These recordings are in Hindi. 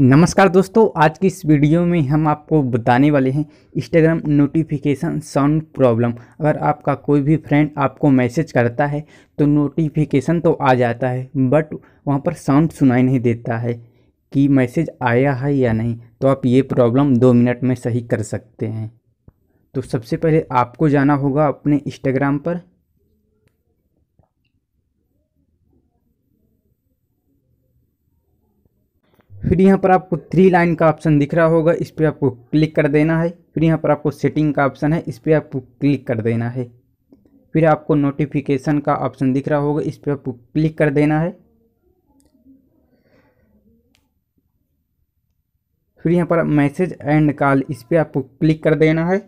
नमस्कार दोस्तों आज की इस वीडियो में हम आपको बताने वाले हैं इंस्टाग्राम नोटिफिकेशन साउंड प्रॉब्लम अगर आपका कोई भी फ्रेंड आपको मैसेज करता है तो नोटिफिकेशन तो आ जाता है बट वहाँ पर साउंड सुनाई नहीं देता है कि मैसेज आया है या नहीं तो आप ये प्रॉब्लम दो मिनट में सही कर सकते हैं तो सबसे पहले आपको जाना होगा अपने इंस्टाग्राम पर फिर यहाँ पर आपको थ्री लाइन का ऑप्शन दिख रहा होगा इस पर आपको क्लिक कर देना है फिर यहाँ पर आपको सेटिंग का ऑप्शन है इस पर आपको क्लिक कर देना है फिर आपको नोटिफिकेशन का ऑप्शन दिख रहा होगा इस पर आपको क्लिक कर देना है फिर यहाँ पर मैसेज एंड कॉल इस पर आपको क्लिक कर देना है तो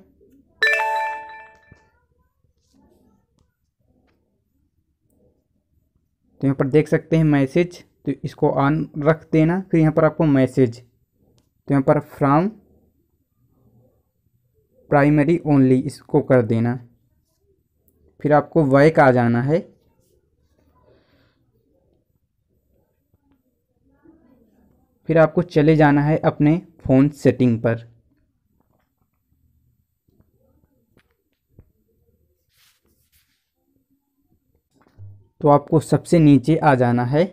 यहाँ पर देख सकते हैं मैसेज तो इसको ऑन रख देना फिर यहाँ पर आपको मैसेज तो यहाँ पर फ्राम प्राइमरी ओनली इसको कर देना फिर आपको वैक आ जाना है फिर आपको चले जाना है अपने फ़ोन सेटिंग पर तो आपको सबसे नीचे आ जाना है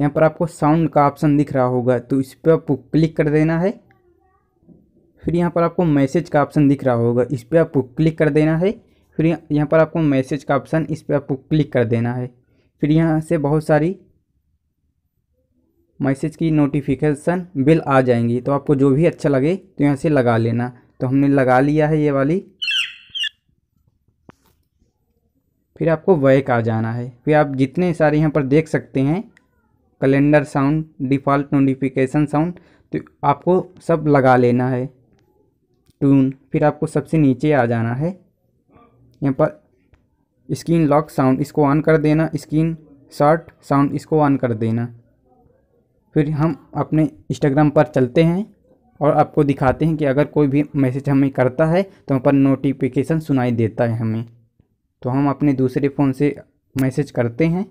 यहाँ पर आपको साउंड का ऑप्शन दिख रहा होगा तो इस पर आपको क्लिक कर देना है फिर यहाँ पर आपको मैसेज का ऑप्शन दिख रहा होगा इस पर आपको क्लिक कर देना है फिर यहाँ पर आपको मैसेज का ऑप्शन इस पर आपको क्लिक कर देना है फिर यहाँ से बहुत सारी मैसेज की नोटिफिकेशन बिल आ जाएंगी तो आपको जो भी अच्छा लगे तो यहाँ से लगा लेना तो हमने लगा लिया है ये वाली फिर आपको बैक आ जाना है फिर आप जितने सारे यहाँ पर देख सकते हैं calendar sound default notification sound तो आपको सब लगा लेना है ट्यून फिर आपको सबसे नीचे आ जाना है यहाँ पर स्क्रीन लॉक साउंड इसको ऑन कर देना स्क्रीन शॉर्ट साउंड इसको ऑन कर देना फिर हम अपने इंस्टाग्राम पर चलते हैं और आपको दिखाते हैं कि अगर कोई भी मैसेज हमें करता है तो वहाँ पर नोटिफिकेशन सुनाई देता है हमें तो हम अपने दूसरे फ़ोन से मैसेज करते हैं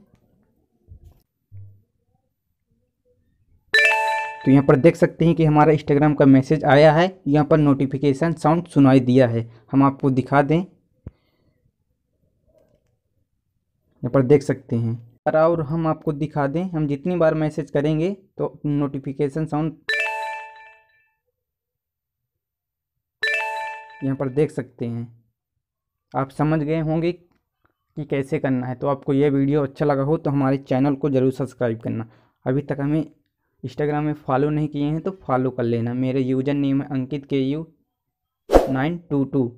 तो यहाँ पर देख सकते हैं कि हमारा इंस्टाग्राम का मैसेज आया है यहाँ पर नोटिफिकेशन साउंड सुनाई दिया है हम आपको दिखा दें यहाँ पर देख सकते हैं और और हम आपको दिखा दें हम जितनी बार मैसेज करेंगे तो नोटिफिकेशन साउंड यहाँ पर देख सकते हैं आप समझ गए होंगे कि कैसे करना है तो आपको यह वीडियो अच्छा लगा हो तो हमारे चैनल को ज़रूर सब्सक्राइब करना अभी तक हमें इंस्टाग्राम में फॉलो नहीं किए हैं तो फॉलो कर लेना मेरे यूजर नेम है अंकित के यू नाइन टू टू